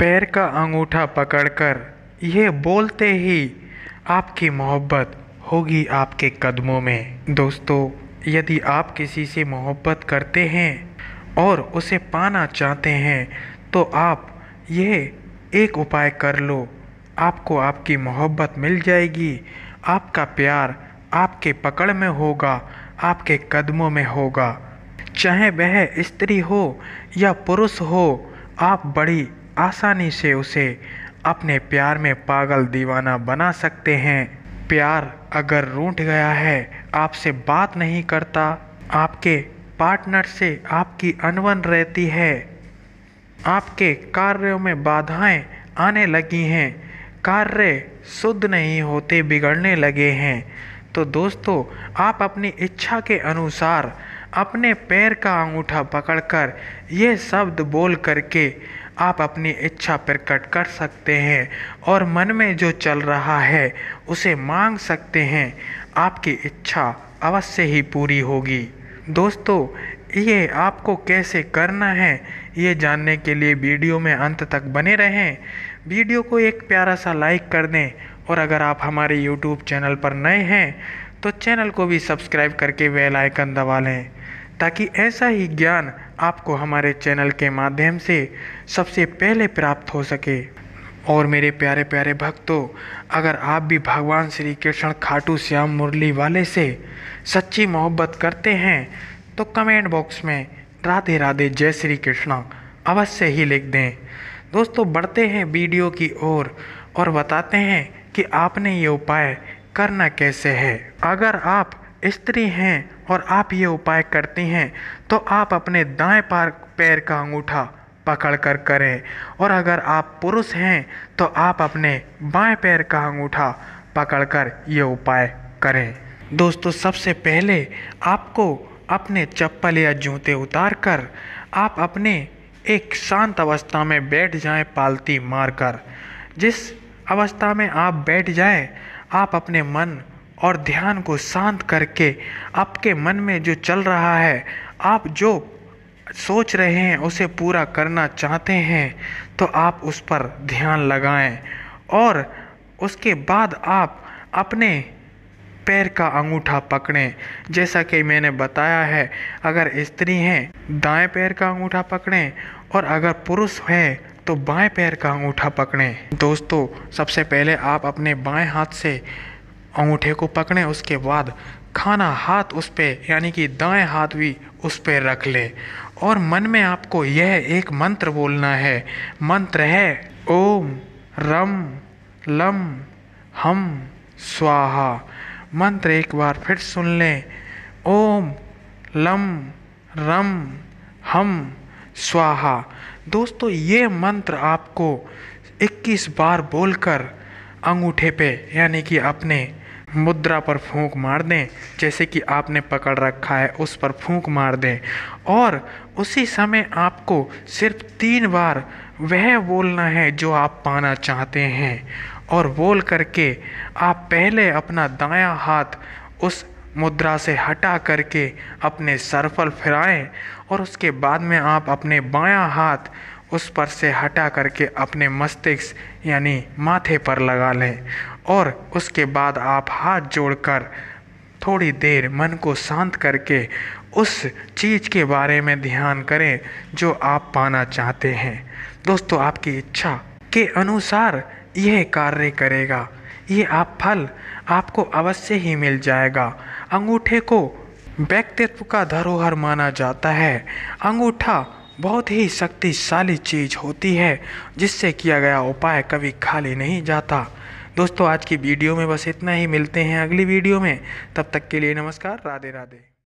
पैर का अंगूठा पकड़कर यह बोलते ही आपकी मोहब्बत होगी आपके कदमों में दोस्तों यदि आप किसी से मोहब्बत करते हैं और उसे पाना चाहते हैं तो आप यह एक उपाय कर लो आपको आपकी मोहब्बत मिल जाएगी आपका प्यार आपके पकड़ में होगा आपके कदमों में होगा चाहे वह स्त्री हो या पुरुष हो आप बड़ी आसानी से उसे अपने प्यार में पागल दीवाना बना सकते हैं प्यार अगर रूठ गया है आपसे बात नहीं करता आपके पार्टनर से आपकी अनवन रहती है आपके कार्यों में बाधाएं आने लगी हैं कार्य शुद्ध नहीं होते बिगड़ने लगे हैं तो दोस्तों आप अपनी इच्छा के अनुसार अपने पैर का अंगूठा पकड़कर ये शब्द बोल करके आप अपनी इच्छा प्रकट कर सकते हैं और मन में जो चल रहा है उसे मांग सकते हैं आपकी इच्छा अवश्य ही पूरी होगी दोस्तों ये आपको कैसे करना है ये जानने के लिए वीडियो में अंत तक बने रहें वीडियो को एक प्यारा सा लाइक कर दें और अगर आप हमारे यूट्यूब चैनल पर नए हैं तो चैनल को भी सब्सक्राइब करके बेल आइकन दबा लें ताकि ऐसा ही ज्ञान आपको हमारे चैनल के माध्यम से सबसे पहले प्राप्त हो सके और मेरे प्यारे प्यारे भक्तों अगर आप भी भगवान श्री कृष्ण खाटू श्याम मुरली वाले से सच्ची मोहब्बत करते हैं तो कमेंट बॉक्स में राधे राधे जय श्री कृष्णा अवश्य ही लिख दें दोस्तों बढ़ते हैं वीडियो की ओर और, और बताते हैं कि आपने ये उपाय करना कैसे है अगर आप स्त्री हैं और आप ये उपाय करती हैं तो आप अपने दाएं पार पैर का अंगूठा पकड़ कर करें और अगर आप पुरुष हैं तो आप अपने बाएं पैर का अंगूठा पकड़ कर ये उपाय करें दोस्तों सबसे पहले आपको अपने चप्पल या जूते उतार कर आप अपने एक शांत अवस्था में बैठ जाएं पालती मारकर जिस अवस्था में आप बैठ जाएं आप अपने मन और ध्यान को शांत करके आपके मन में जो चल रहा है आप जो सोच रहे हैं उसे पूरा करना चाहते हैं तो आप उस पर ध्यान लगाएं और उसके बाद आप अपने पैर का अंगूठा पकड़ें जैसा कि मैंने बताया है अगर स्त्री हैं दाएं पैर का अंगूठा पकड़ें और अगर पुरुष हैं तो बाएं पैर का अंगूठा पकड़ें दोस्तों सबसे पहले आप अपने बाएं हाथ से अंगूठे को पकड़ें उसके बाद खाना हाथ उस पर यानी कि दाएं हाथ भी उस पर रख लें और मन में आपको यह एक मंत्र बोलना है मंत्र है ओम रम लम हम स्वाहा मंत्र एक बार फिर सुन लें ओम लम रम हम स्वाहा दोस्तों ये मंत्र आपको 21 बार बोलकर अंगूठे पे यानी कि अपने मुद्रा पर फूंक मार दें जैसे कि आपने पकड़ रखा है उस पर फूंक मार दें और उसी समय आपको सिर्फ तीन बार वह बोलना है जो आप पाना चाहते हैं और बोल करके आप पहले अपना दायां हाथ उस मुद्रा से हटा करके अपने सरफल फिराएं और उसके बाद में आप अपने बायां हाथ उस पर से हटा करके अपने मस्तिष्क यानी माथे पर लगा लें और उसके बाद आप हाथ जोड़कर थोड़ी देर मन को शांत करके उस चीज़ के बारे में ध्यान करें जो आप पाना चाहते हैं दोस्तों आपकी इच्छा के अनुसार यह कार्य करेगा ये आप फल आपको अवश्य ही मिल जाएगा अंगूठे को व्यक्तित्व का धरोहर माना जाता है अंगूठा बहुत ही शक्तिशाली चीज़ होती है जिससे किया गया उपाय कभी खाली नहीं जाता दोस्तों आज की वीडियो में बस इतना ही मिलते हैं अगली वीडियो में तब तक के लिए नमस्कार राधे राधे